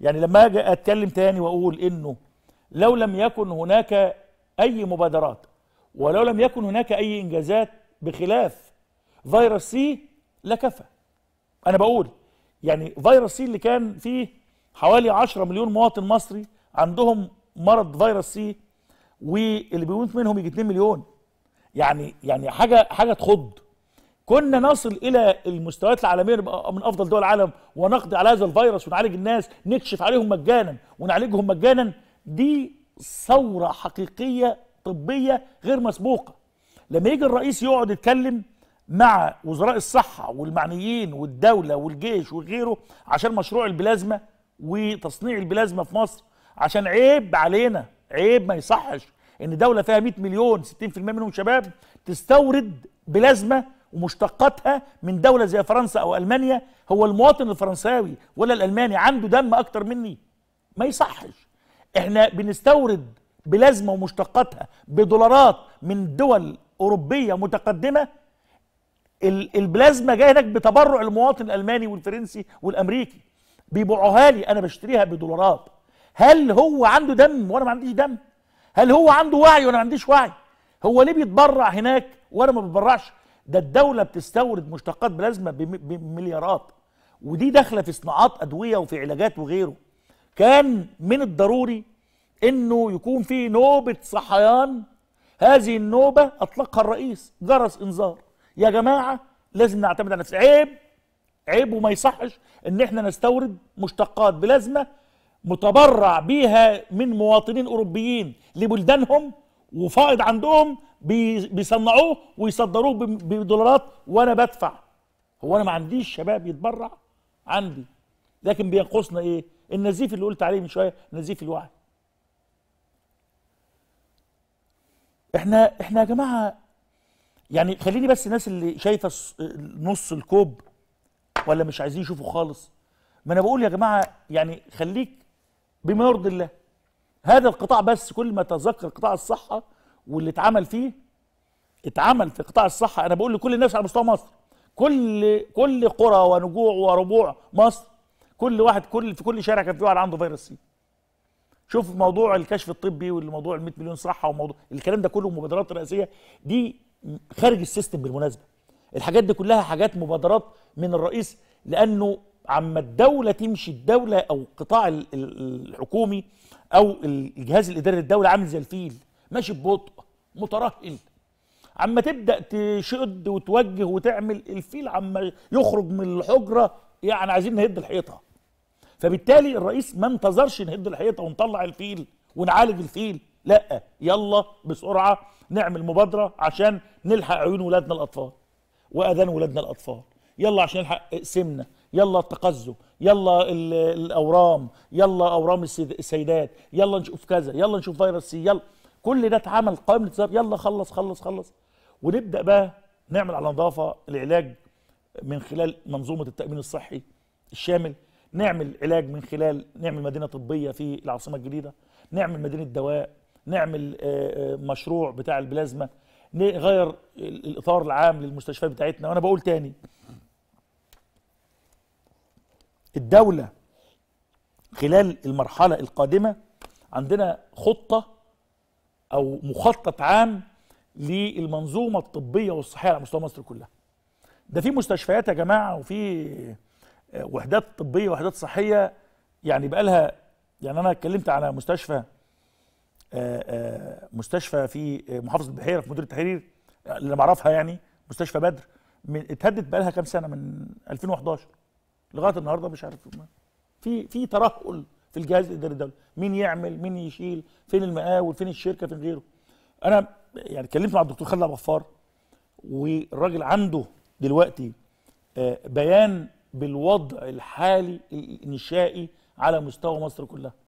يعني لما اجي اتكلم تاني واقول انه لو لم يكن هناك اي مبادرات ولو لم يكن هناك اي انجازات بخلاف فيروس سي لكفى انا بقول يعني فيروس سي اللي كان فيه حوالي 10 مليون مواطن مصري عندهم مرض فيروس سي واللي بيموت منهم يجي 2 مليون يعني يعني حاجه حاجه تخض كنا نصل الى المستويات العالميه نبقى من افضل دول العالم ونقضي على هذا الفيروس ونعالج الناس نكشف عليهم مجانا ونعالجهم مجانا دي ثوره حقيقيه طبيه غير مسبوقه لما يجي الرئيس يقعد يتكلم مع وزراء الصحه والمعنيين والدوله والجيش وغيره عشان مشروع البلازما وتصنيع البلازما في مصر عشان عيب علينا عيب ما يصحش ان دوله فيها 100 مليون 60% منهم شباب تستورد بلازما ومشتقاتها من دوله زي فرنسا او المانيا هو المواطن الفرنساوي ولا الالماني عنده دم اكتر مني ما يصحش احنا بنستورد بلازمه ومشتقاتها بدولارات من دول اوروبيه متقدمه البلازما جايه هناك بتبرع المواطن الالماني والفرنسي والامريكي بيبيعوها لي انا بشتريها بدولارات هل هو عنده دم وانا ما عنديش دم هل هو عنده وعي وانا ما عنديش وعي هو ليه بيتبرع هناك وانا ما بتبرعش ده الدولة بتستورد مشتقات بلازما بمليارات ودي داخلة في صناعات أدوية وفي علاجات وغيره كان من الضروري انه يكون في نوبة صحيان هذه النوبة اطلقها الرئيس جرس انذار يا جماعة لازم نعتمد على نفسنا عيب عيب وما يصحش ان احنا نستورد مشتقات بلازما متبرع بيها من مواطنين اوروبيين لبلدانهم وفائض عندهم بيصنعوه ويصدروه بدولارات وانا بدفع هو انا ما عنديش شباب يتبرع عندي لكن بينقصنا ايه النزيف اللي قلت عليه من شويه نزيف الوعي احنا احنا يا جماعه يعني خليني بس الناس اللي شايفه نص الكوب ولا مش عايزين يشوفوا خالص ما انا بقول يا جماعه يعني خليك بما يرضي الله هذا القطاع بس كل ما تذكر قطاع الصحه واللي اتعمل فيه اتعمل في قطاع الصحه انا بقول لكل الناس على مستوى مصر كل كل قرى ونجوع وربوع مصر كل واحد كل في كل شارع كان في واحد عنده فيروس سي شوف موضوع الكشف الطبي والموضوع ال 100 مليون صحه وموضوع الكلام ده كله مبادرات رئاسيه دي خارج السيستم بالمناسبه الحاجات دي كلها حاجات مبادرات من الرئيس لانه عما الدوله تمشي الدوله او القطاع الحكومي او الجهاز الاداري للدوله عامل زي الفيل ماشي ببطء مترهل عما تبدا تشد وتوجه وتعمل الفيل عما يخرج من الحجره يعني عايزين نهد الحيطه فبالتالي الرئيس ما انتظرش نهد الحيطه ونطلع الفيل ونعالج الفيل لا يلا بسرعه نعمل مبادره عشان نلحق عيون ولادنا الاطفال واذان ولادنا الاطفال يلا عشان نلحق سمنه يلا التقزم يلا الاورام يلا اورام السيدات يلا نشوف كذا يلا نشوف فيروس سي يلا كل ده اتعمل قائمه التزام يلا خلص خلص خلص ونبدا بقى نعمل على نظافه العلاج من خلال منظومه التامين الصحي الشامل نعمل علاج من خلال نعمل مدينه طبيه في العاصمه الجديده نعمل مدينه دواء نعمل آه، آه، مشروع بتاع البلازما نغير الاطار العام للمستشفيات بتاعتنا وانا بقول تاني الدوله خلال المرحله القادمه عندنا خطه او مخطط عام للمنظومه الطبيه والصحيه على مستوى مصر كلها ده في مستشفيات يا جماعه وفي آه، وحدات طبيه وحدات صحيه يعني بقى لها يعني انا اتكلمت على مستشفى آه، آه، مستشفى في محافظه البحيره في مدير التحرير اللي معرفها يعني مستشفى بدر من اتهدت بقى لها كام سنه من 2011 لغايه النهارده مش عارف في في ترهل في الجهاز الاداري الدولي مين يعمل مين يشيل فين المقاول فين الشركه فين غيره انا يعني اتكلمت مع الدكتور خالد غفار والراجل عنده دلوقتي آه، بيان بالوضع الحالي الانشائي على مستوى مصر كلها